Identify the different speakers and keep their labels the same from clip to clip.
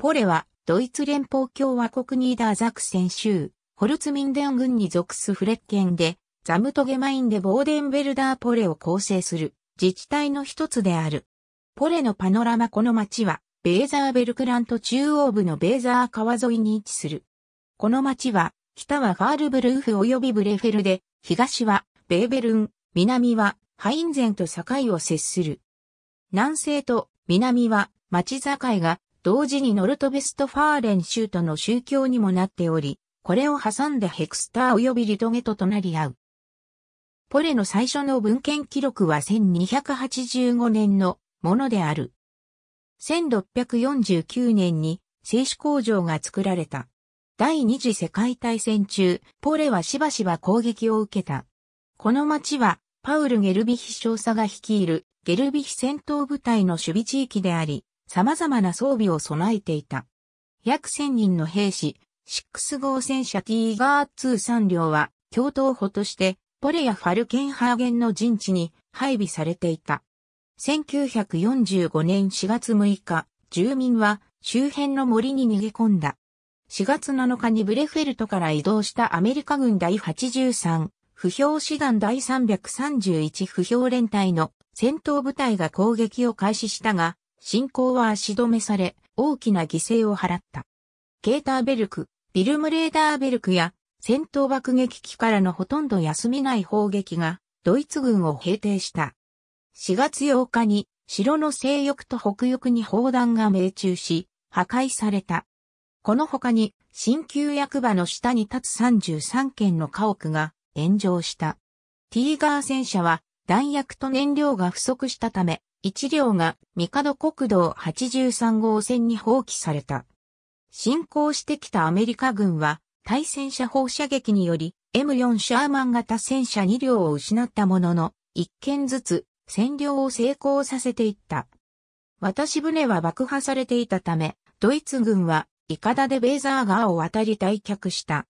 Speaker 1: ポレは、ドイツ連邦共和国ニーダーザクセン州、ホルツミンデン郡に属すフレッケンで、ザムトゲマインでボーデンベルダーポレを構成する自治体の一つである。ポレのパノラマこの町は、ベーザーベルクラント中央部のベーザー川沿いに位置する。この町は、北はファールブルーフ及びブレフェルで、東はベーベルン、南はハインゼンと境を接する。南西と南は町境が同時にノルトベストファーレン州との宗教にもなっており、これを挟んでヘクスター及びリトゲトとなり合う。ポレの最初の文献記録は1285年のものである。1649年に製紙工場が作られた。第二次世界大戦中、ポレはしばしば攻撃を受けた。この町は、パウル・ゲルビヒ少佐が率いるゲルビヒ戦闘部隊の守備地域であり、様々な装備を備えていた。約1000人の兵士、6号戦車ティーガー2 3両は、共闘補として、ポレやファルケンハーゲンの陣地に配備されていた。1945年4月6日、住民は周辺の森に逃げ込んだ。4月7日にブレフェルトから移動したアメリカ軍第83、不評師団第331不評連隊の戦闘部隊が攻撃を開始したが、侵攻は足止めされ、大きな犠牲を払った。ケーターベルク、ビルムレーダーベルクや戦闘爆撃機からのほとんど休みない砲撃がドイツ軍を平定した。4月8日に城の西翼と北翼に砲弾が命中し、破壊された。この他に、新旧役場の下に立つ33軒の家屋が炎上した。ティーガー戦車は弾薬と燃料が不足したため、1両が帝国道83号線に放棄された。進行してきたアメリカ軍は対戦車砲射撃により M4 シャーマン型戦車2両を失ったものの1件ずつ占領を成功させていった。渡し船は爆破されていたため、ドイツ軍はイカダでベーザー川を渡り退却した。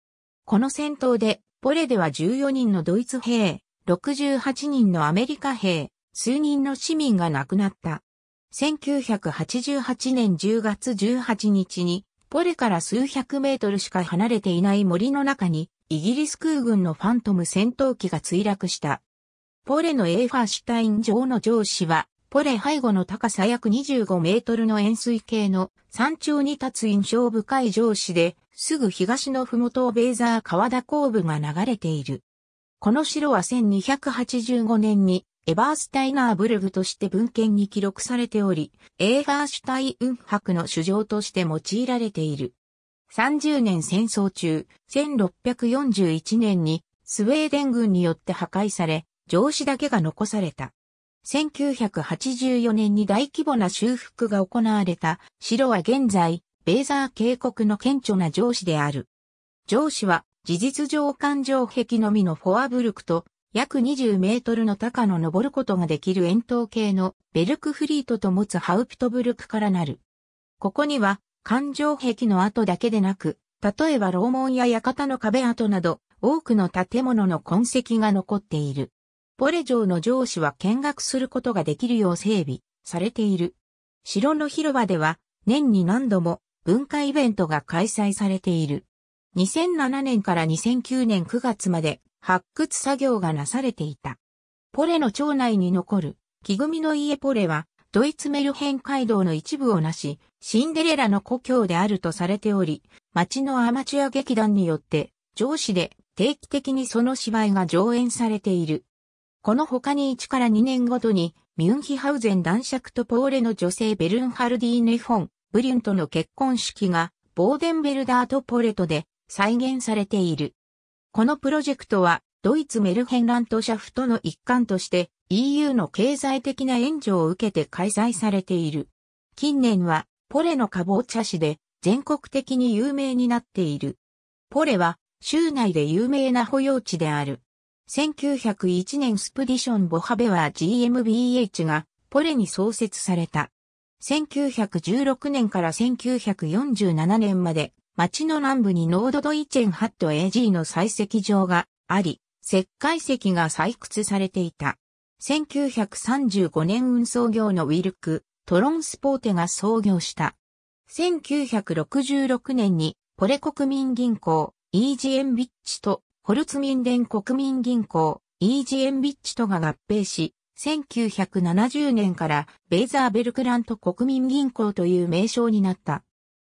Speaker 1: この戦闘で、ポレでは14人のドイツ兵、68人のアメリカ兵、数人の市民が亡くなった。1988年10月18日に、ポレから数百メートルしか離れていない森の中に、イギリス空軍のファントム戦闘機が墜落した。ポレのエーファーシュタイン城の上司は、ポレ背後の高さ約25メートルの円錐形の山頂に立つ印象深い上司で、すぐ東の麓をベーザー川田後部が流れている。この城は1285年にエバースタイナーブルグとして文献に記録されており、エーファーシュタイウン博の主張として用いられている。30年戦争中、1641年にスウェーデン軍によって破壊され、上司だけが残された。1984年に大規模な修復が行われた城は現在、ベーザー渓谷の顕著な上司である。上司は事実上環状壁のみのフォアブルクと約20メートルの高の登ることができる円筒形のベルクフリートと持つハウピトブルクからなる。ここには、環状壁の跡だけでなく、例えば楼門や館の壁跡など、多くの建物の痕跡が残っている。ポレ城の城主は見学することができるよう整備されている。城の広場では年に何度も文化イベントが開催されている。2007年から2009年9月まで発掘作業がなされていた。ポレの町内に残る木組の家ポレはドイツメルヘン街道の一部をなし、シンデレラの故郷であるとされており、町のアマチュア劇団によって、上司で定期的にその芝居が上演されている。この他に1から2年ごとに、ミュンヒハウゼン男爵とポーレの女性ベルンハルディーネ・フォン、ブリュンとの結婚式が、ボーデンベルダーとポレトで再現されている。このプロジェクトは、ドイツメルヘンラントシャフトの一環として EU の経済的な援助を受けて開催されている。近年はポレのカボチャ市で全国的に有名になっている。ポレは州内で有名な保養地である。1901年スプディション・ボハベワー GmbH がポレに創設された。1916年から1947年まで町の南部にノードドイチェンハット AG の採石場があり、石灰石が採掘されていた。1935年運送業のウィルク、トロンスポーテが創業した。1966年にポレ国民銀行、イージエンビッチとホルツミンデン国民銀行、イージエンビッチとが合併し、1970年からベイザーベルクラント国民銀行という名称になった。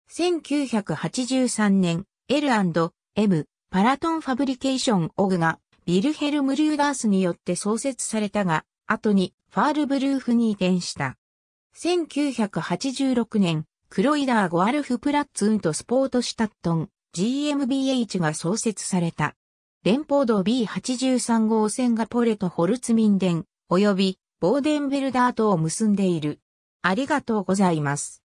Speaker 1: 1983年、L&M、パラトンファブリケーションオグが、ビルヘルム・リューダースによって創設されたが、後にファールブルーフに移転した。1986年、クロイダー・ゴアルフ・プラッツンとスポート・シタットン、GMBH が創設された。連邦道 B83 号線がポレとホルツミンデン、及びボーデンベルダーとを結んでいる。ありがとうございます。